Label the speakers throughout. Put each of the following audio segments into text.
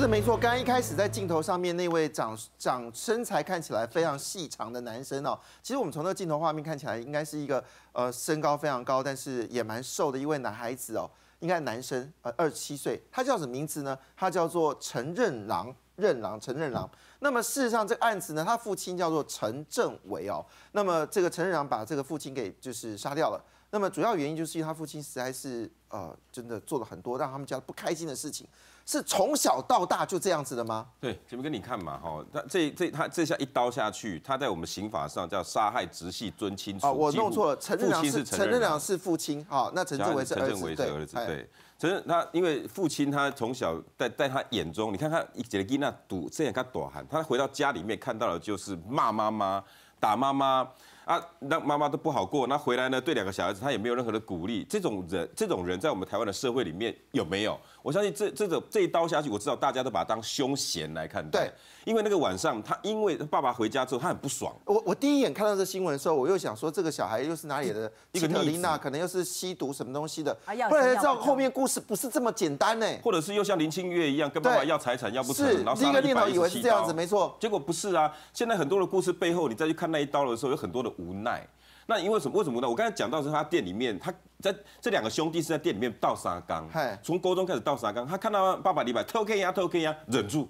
Speaker 1: 是没错，刚刚一开始在镜头上面那位长长身材看起来非常细长的男生哦，其实我们从那个镜头画面看起来，应该是一个呃身高非常高但是也蛮瘦的一位男孩子哦，应该男生呃二十七岁，他叫什么名字呢？他叫做陈任郎，任郎，陈任郎。那么事实上这个案子呢，他父亲叫做陈正伟哦，那么这个陈任郎把这个父亲给就是杀掉了。那么主要原因就是因为他父亲实在是呃真的做了很多让他们家不开心的事情，是从小到大就这样子的吗？
Speaker 2: 对，前面跟你看嘛哈，他这这他这下一刀下去，他在我们刑法上叫杀害直系尊亲。哦，我弄错了，陈日凉
Speaker 1: 是父亲，哦，那陈振辉是儿子。
Speaker 2: 对，陈振他因为父亲他从小在在他眼中，你看他杰基那赌，这样他躲寒，他回到家里面看到的就是骂妈妈、打妈妈。啊，那妈妈都不好过。那回来呢，对两个小孩子他也没有任何的鼓励。这种人，这种人在我们台湾的社会里面有没有？我相信这这种这一刀下去，我知道大家都把它当凶嫌来看待。对，因为那个晚上他，因为爸爸回家之后他很不爽。
Speaker 1: 我我第一眼看到这新闻的时候，我又想说这个小孩又是哪里的一个特例娜，可能又是吸毒什么东西的？啊，要。后来知道后面故事不是这么简单呢。
Speaker 2: 或者是又像林清月一样，跟爸爸要财产要不成，然后杀了一百一十七刀。第一个念头以为是这样子，没
Speaker 1: 错。结果不是
Speaker 2: 啊。现在很多的故事背后，你再去看那一刀的时候，有很多的。无奈，那因为什么？为什么无奈？我刚才讲到是，他店里面，他在这两个兄弟是在店里面倒砂缸，从高中开始倒砂缸。他看到爸爸、李白，偷看呀，偷看呀，忍住。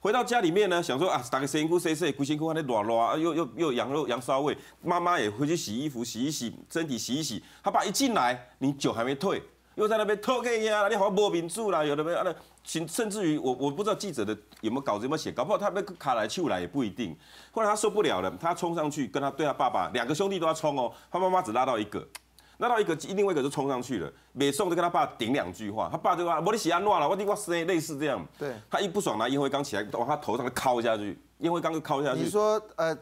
Speaker 2: 回到家里面呢，想说啊，打个咸骨、咸菜、苦咸骨，还得软软，又又又羊肉、羊烧味。妈妈也回去洗衣服，洗一洗身体，洗一洗。他爸一进来，你酒还没退。又在那边拖给你啊！你好像没名住啦，有的没啊？甚甚至于我我不知道记者的有没有稿子有没有写，搞不好他被卡来去来也不一定。后来他受不了了，他冲上去跟他对他爸爸两个兄弟都要冲哦，他妈妈只拉到一个，拉到一个，另外一个就冲上去了。每送都跟他爸顶两句话，他爸就话：，我你死安乐了，我你我死类似这样。对，他一不爽拿烟灰缸起来往他头上头敲下去。烟灰缸就敲下去。你说，
Speaker 1: 呃，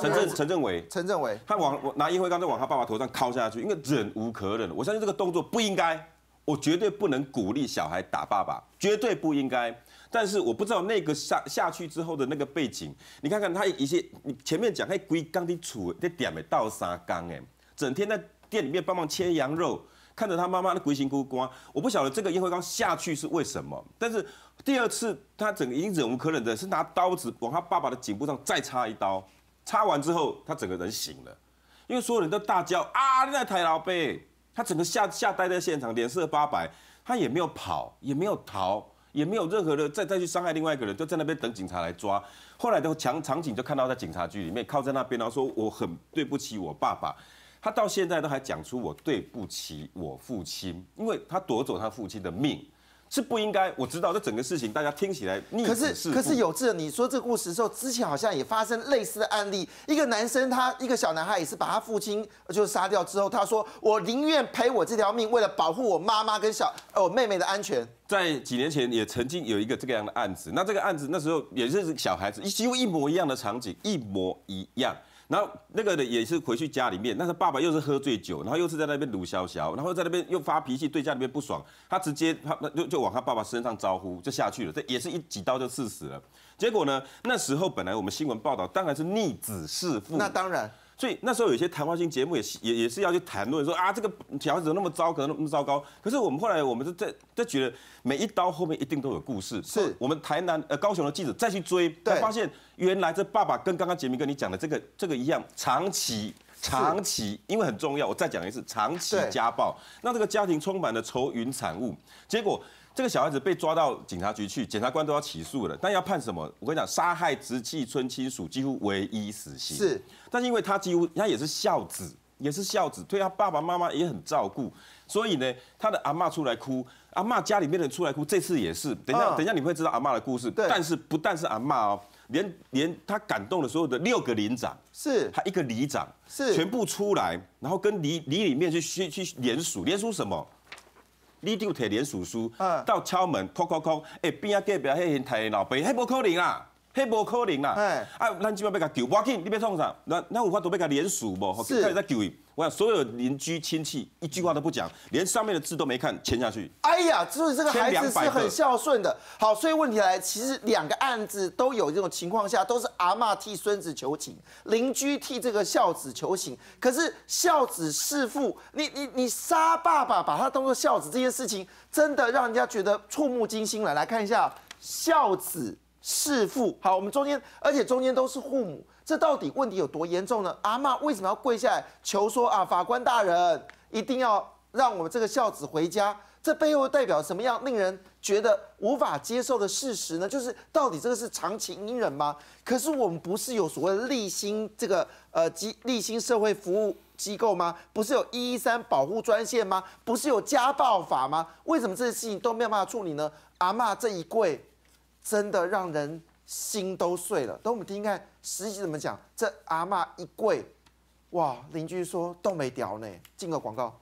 Speaker 1: 陈正陈
Speaker 2: 政伟，陈政伟，他往拿烟灰缸就往他爸爸头上敲下去，因为忍无可忍。我相信这个动作不应该，我绝对不能鼓励小孩打爸爸，绝对不应该。但是我不知道那个下下去之后的那个背景，你看看他一些，你前面讲他龟缸的杵在点内倒三缸诶，整天在店里面帮忙切羊肉。看着他妈妈的鬼心孤光，我不晓得这个烟灰缸下去是为什么。但是第二次，他整个已经忍无可忍的，是拿刀子往他爸爸的颈部上再插一刀。插完之后，他整个人醒了，因为所有人都大叫啊，那在抬老贝！他整个吓吓呆在现场，脸色发白，他也没有跑，也没有逃，也没有任何的再再去伤害另外一个人，就在那边等警察来抓。后来的场场景就看到在警察局里面靠在那边，然后说我很对不起我爸爸。他到现在都还讲出我对不起我父亲，因为他夺走他父亲的命是不应该。我知道这整个事情大家听起来，可是可是有
Speaker 1: 志的你说这个故事的时候，之前好像也发生类似的案例，一个男生他一个小男孩也是把他父亲就杀掉之后，他说我宁愿赔我这条命，为了保护我妈妈跟小呃我妹妹的安全。
Speaker 2: 在几年前也曾经有一个这个样的案子，那这个案子那时候也是小孩子几乎一模一样的场景，一模一样。然后那个的也是回去家里面，但是爸爸又是喝醉酒，然后又是在那边撸宵宵，然后在那边又发脾气，对家里面不爽，他直接他就就往他爸爸身上招呼，就下去了，这也是一几刀就刺死了。结果呢，那时候本来我们新闻报道当然是逆子弑父，那当然。所以那时候有些谈话性节目也也也是要去谈论说啊，这个小孩子那么糟可能那么糟糕。可是我们后来我们是在在觉得每一刀后面一定都有故事。是我们台南呃高雄的记者再去追，他发现原来这爸爸跟刚刚杰明跟你讲的这个这个一样，长期长期因为很重要，我再讲一次，长期家暴，那这个家庭充满了愁云惨雾，结果。这个小孩子被抓到警察局去，检察官都要起诉了，但要判什么？我跟你讲，杀害直系村亲属几乎唯一死刑。是，但是因为他几乎他也是孝子，也是孝子，对他爸爸妈妈也很照顾，所以呢，他的阿妈出来哭，阿妈家里面的人出来哭，这次也是。等一下，等一下你会知道阿妈的故事。但是不但是阿妈哦，连连他感动的所有的六个邻长是，还一个里长是，全部出来，然后跟里里里面去去联署，联署什么？你就摕连锁书到敲门敲敲敲会边啊隔壁迄个因刣因老爸迄个无可能啊嘿，无可能啦！哎，啊，咱起码要甲救，要紧，你别创啥，那那有法都要甲联署无？开始在救伊，我讲所有邻居亲戚一句话都不讲，连上面的字都没看签下去。
Speaker 1: 哎呀，所以这个孩子是很孝顺的。好，所以问题来，其实两个案子都有这种情况下，都是阿妈替孙子求情，邻居替这个孝子求情。可是孝子弑父，你你你杀爸爸，把他当做孝子，这件事情真的让人家觉得触目惊心了。来看一下孝子。弑父，好，我们中间，而且中间都是父母，这到底问题有多严重呢？阿妈为什么要跪下来求说啊，法官大人一定要让我们这个孝子回家？这背后代表什么样令人觉得无法接受的事实呢？就是到底这个是长期隐忍吗？可是我们不是有所谓立心这个呃机立心社会服务机构吗？不是有一一三保护专线吗？不是有家暴法吗？为什么这些事情都没有办法处理呢？阿妈这一跪。真的让人心都碎了。等我们听看实际怎么讲，这阿妈一跪，哇！邻居说都没屌呢。进个广告。